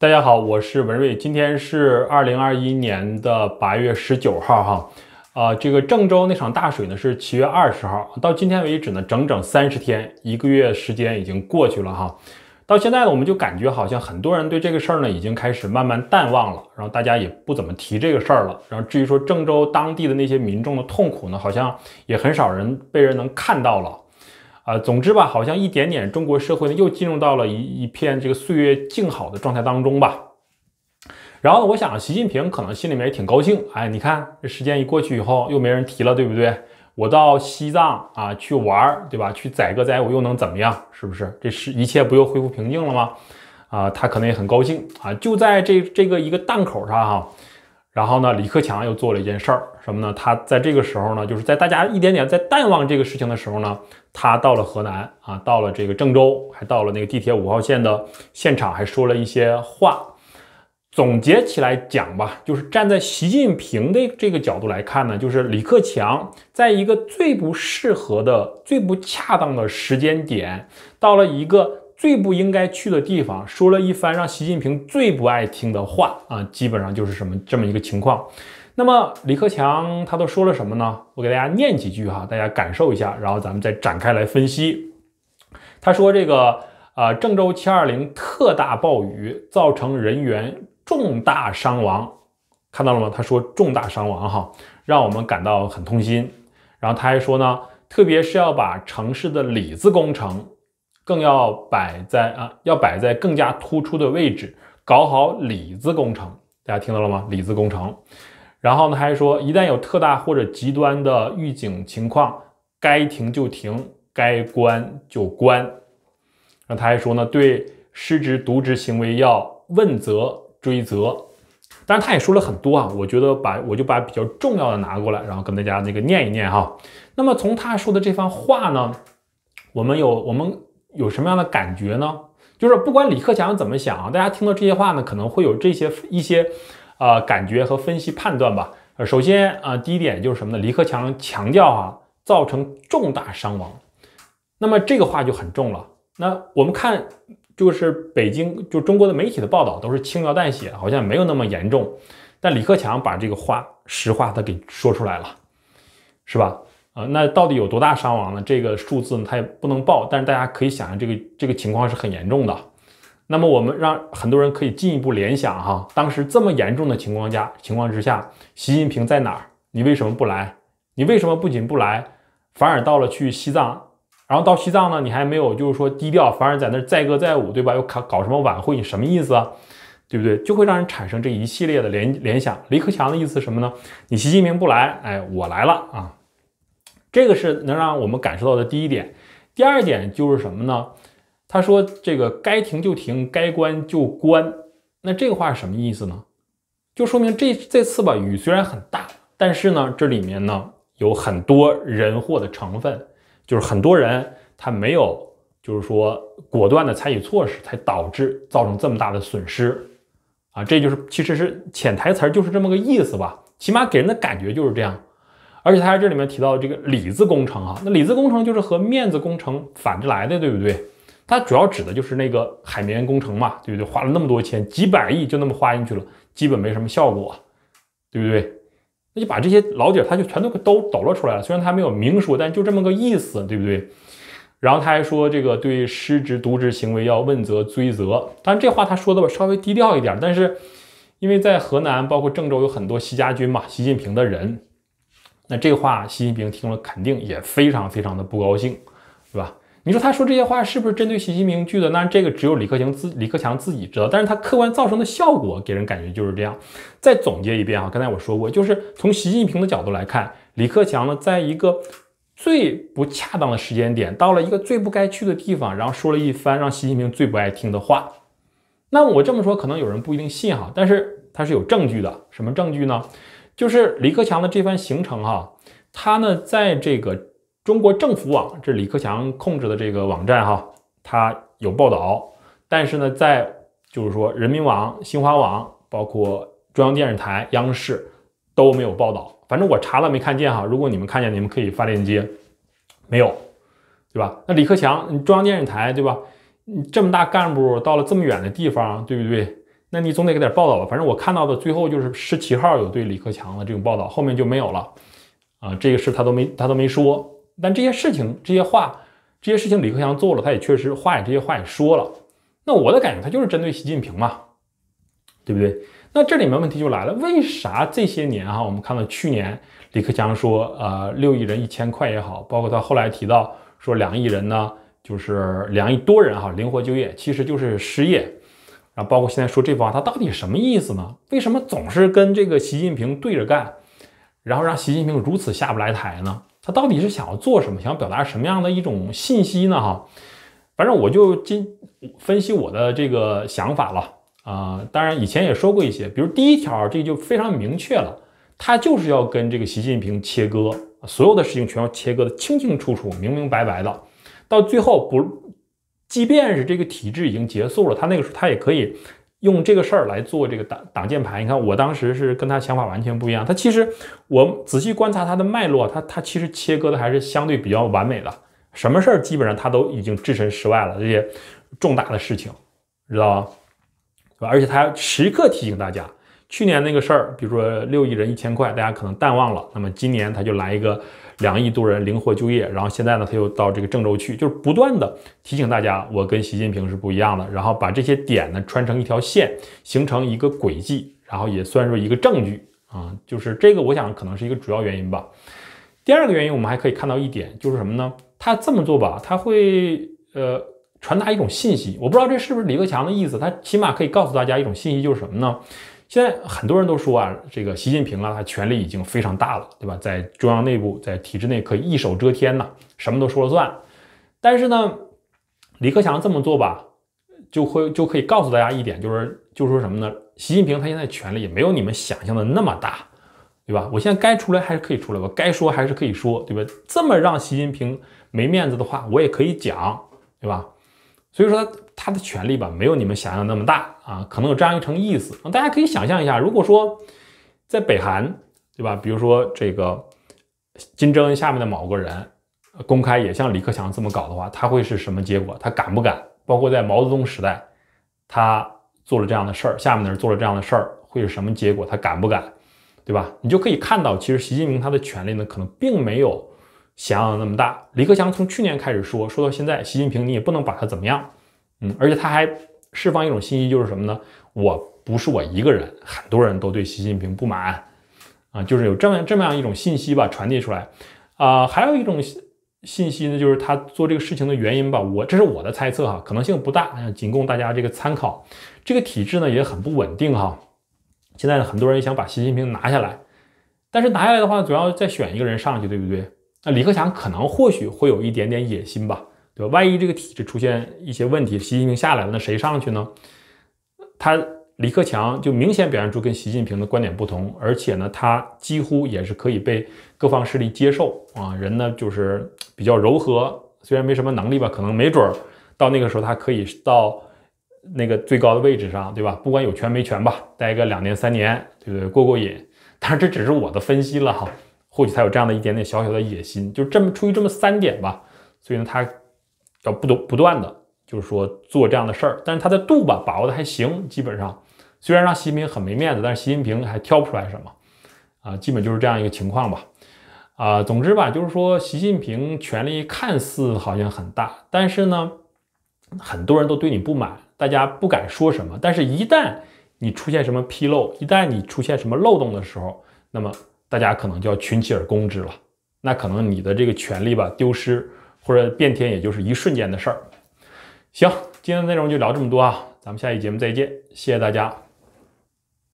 大家好，我是文瑞。今天是二零二一年的八月十九号，哈，啊，这个郑州那场大水呢是七月二十号，到今天为止呢整整三十天一个月时间已经过去了哈。到现在呢我们就感觉好像很多人对这个事儿呢已经开始慢慢淡忘了，然后大家也不怎么提这个事儿了。然后至于说郑州当地的那些民众的痛苦呢，好像也很少人被人能看到了。呃，总之吧，好像一点点中国社会呢又进入到了一一片这个岁月静好的状态当中吧。然后呢，我想习近平可能心里面也挺高兴，哎，你看这时间一过去以后又没人提了，对不对？我到西藏啊去玩，对吧？去载歌载舞又能怎么样？是不是？这是一切不又恢复平静了吗？啊，他可能也很高兴啊，就在这这个一个档口上哈。然后呢，李克强又做了一件事儿，什么呢？他在这个时候呢，就是在大家一点点在淡忘这个事情的时候呢，他到了河南啊，到了这个郑州，还到了那个地铁五号线的现场，还说了一些话。总结起来讲吧，就是站在习近平的这个角度来看呢，就是李克强在一个最不适合的、最不恰当的时间点，到了一个。最不应该去的地方，说了一番让习近平最不爱听的话啊，基本上就是什么这么一个情况。那么李克强他都说了什么呢？我给大家念几句哈，大家感受一下，然后咱们再展开来分析。他说这个呃郑州720特大暴雨造成人员重大伤亡，看到了吗？他说重大伤亡哈，让我们感到很痛心。然后他还说呢，特别是要把城市的“里子工程。更要摆在啊，要摆在更加突出的位置，搞好“里子工程”。大家听到了吗？“里子工程”。然后呢，还说一旦有特大或者极端的预警情况，该停就停，该关就关。那他还说呢，对失职渎职行为要问责追责。当然，他也说了很多啊，我觉得把我就把比较重要的拿过来，然后跟大家那个念一念哈。那么从他说的这番话呢，我们有我们。有什么样的感觉呢？就是不管李克强怎么想啊，大家听到这些话呢，可能会有这些一些呃感觉和分析判断吧。呃，首先啊，第一点就是什么呢？李克强强调啊，造成重大伤亡，那么这个话就很重了。那我们看就是北京，就中国的媒体的报道都是轻描淡写，好像没有那么严重。但李克强把这个话实话他给说出来了，是吧？呃，那到底有多大伤亡呢？这个数字呢，它也不能报。但是大家可以想象，这个这个情况是很严重的。那么我们让很多人可以进一步联想哈，当时这么严重的情况下情况之下，习近平在哪儿？你为什么不来？你为什么不仅不来，反而到了去西藏？然后到西藏呢，你还没有就是说低调，反而在那载歌载舞，对吧？又搞搞什么晚会？你什么意思啊？对不对？就会让人产生这一系列的联联想。李克强的意思什么呢？你习近平不来，哎，我来了啊！这个是能让我们感受到的第一点，第二点就是什么呢？他说：“这个该停就停，该关就关。”那这个话是什么意思呢？就说明这这次吧，雨虽然很大，但是呢，这里面呢有很多人祸的成分，就是很多人他没有，就是说果断的采取措施，才导致造成这么大的损失啊。这就是其实是潜台词儿，就是这么个意思吧，起码给人的感觉就是这样。而且他在这里面提到这个“里子工程”啊，那“里子工程”就是和“面子工程”反着来的，对不对？它主要指的就是那个海绵工程嘛，对不对？花了那么多钱，几百亿就那么花进去了，基本没什么效果，对不对？那就把这些老底儿，他就全都给抖抖落出来了。虽然他没有明说，但就这么个意思，对不对？然后他还说，这个对失职渎职行为要问责追责。当然，这话他说的吧稍微低调一点，但是因为在河南，包括郑州有很多习家军嘛，习近平的人。那这话，习近平听了肯定也非常非常的不高兴，是吧？你说他说这些话是不是针对习近平句的？那这个只有李克强自李克强自己知道，但是他客观造成的效果给人感觉就是这样。再总结一遍哈，刚才我说过，就是从习近平的角度来看，李克强呢，在一个最不恰当的时间点，到了一个最不该去的地方，然后说了一番让习近平最不爱听的话。那我这么说，可能有人不一定信哈，但是他是有证据的，什么证据呢？就是李克强的这番行程，哈，他呢在这个中国政府网，这李克强控制的这个网站，哈，他有报道，但是呢，在就是说人民网、新华网，包括中央电视台、央视都没有报道。反正我查了没看见，哈，如果你们看见，你们可以发链接。没有，对吧？那李克强，中央电视台，对吧？这么大干部到了这么远的地方，对不对？那你总得给点报道吧，反正我看到的最后就是十七号有对李克强的这种报道，后面就没有了，啊，这个事他都没他都没说。但这些事情、这些话、这些事情李克强做了，他也确实话也这些话也说了。那我的感觉他就是针对习近平嘛，对不对？那这里面问题就来了，为啥这些年哈，我们看到去年李克强说，呃，六亿人一千块也好，包括他后来提到说两亿人呢，就是两亿多人哈灵活就业，其实就是失业。然后包括现在说这番，他到底什么意思呢？为什么总是跟这个习近平对着干，然后让习近平如此下不来台呢？他到底是想要做什么？想表达什么样的一种信息呢？哈，反正我就今分析我的这个想法了啊。当然以前也说过一些，比如第一条，这就非常明确了，他就是要跟这个习近平切割，所有的事情全要切割的清清楚楚、明明白白的，到最后不。即便是这个体制已经结束了，他那个时候他也可以用这个事儿来做这个挡挡箭牌。你看，我当时是跟他想法完全不一样。他其实我仔细观察他的脉络，他他其实切割的还是相对比较完美的，什么事儿基本上他都已经置身事外了。这些重大的事情，知道吧？而且他时刻提醒大家，去年那个事儿，比如说六亿人一千块，大家可能淡忘了。那么今年他就来一个。两亿多人灵活就业，然后现在呢，他又到这个郑州去，就是不断的提醒大家，我跟习近平是不一样的。然后把这些点呢穿成一条线，形成一个轨迹，然后也算是一个证据啊，就是这个，我想可能是一个主要原因吧。第二个原因，我们还可以看到一点，就是什么呢？他这么做吧，他会呃传达一种信息，我不知道这是不是李克强的意思，他起码可以告诉大家一种信息，就是什么呢？现在很多人都说啊，这个习近平啊，他权力已经非常大了，对吧？在中央内部，在体制内可以一手遮天呐，什么都说了算。但是呢，李克强这么做吧，就会就可以告诉大家一点，就是就说什么呢？习近平他现在权力也没有你们想象的那么大，对吧？我现在该出来还是可以出来，我该说还是可以说，对吧？这么让习近平没面子的话，我也可以讲，对吧？所以说他的权力吧，没有你们想象那么大啊，可能有这样一层意思。大家可以想象一下，如果说在北韩，对吧？比如说这个金正恩下面的某个人，公开也像李克强这么搞的话，他会是什么结果？他敢不敢？包括在毛泽东时代，他做了这样的事儿，下面的人做了这样的事儿，会是什么结果？他敢不敢？对吧？你就可以看到，其实习近平他的权力呢，可能并没有。想象那么大，李克强从去年开始说，说到现在，习近平你也不能把他怎么样，嗯，而且他还释放一种信息，就是什么呢？我不是我一个人，很多人都对习近平不满，啊，就是有这么这么样一种信息吧传递出来，啊，还有一种信息呢，就是他做这个事情的原因吧，我这是我的猜测哈，可能性不大，仅供大家这个参考。这个体制呢也很不稳定哈，现在呢很多人想把习近平拿下来，但是拿下来的话，总要再选一个人上去，对不对？那李克强可能或许会有一点点野心吧，对吧？万一这个体制出现一些问题，习近平下来了，那谁上去呢？他李克强就明显表现出跟习近平的观点不同，而且呢，他几乎也是可以被各方势力接受啊。人呢就是比较柔和，虽然没什么能力吧，可能没准儿到那个时候他可以到那个最高的位置上，对吧？不管有权没权吧，待个两年三年，对不对？过过瘾。但是这只是我的分析了哈。或许才有这样的一点点小小的野心，就这么出于这么三点吧，所以呢，他要不断不断的，就是说做这样的事儿，但是他的度吧把握的还行，基本上虽然让习近平很没面子，但是习近平还挑不出来什么，啊，基本就是这样一个情况吧，啊，总之吧，就是说习近平权力看似好像很大，但是呢，很多人都对你不满，大家不敢说什么，但是一旦你出现什么纰漏，一旦你出现什么漏洞的时候，那么。大家可能就要群起而攻之了，那可能你的这个权利吧丢失或者变天，也就是一瞬间的事儿。行，今天的内容就聊这么多啊，咱们下期节目再见，谢谢大家。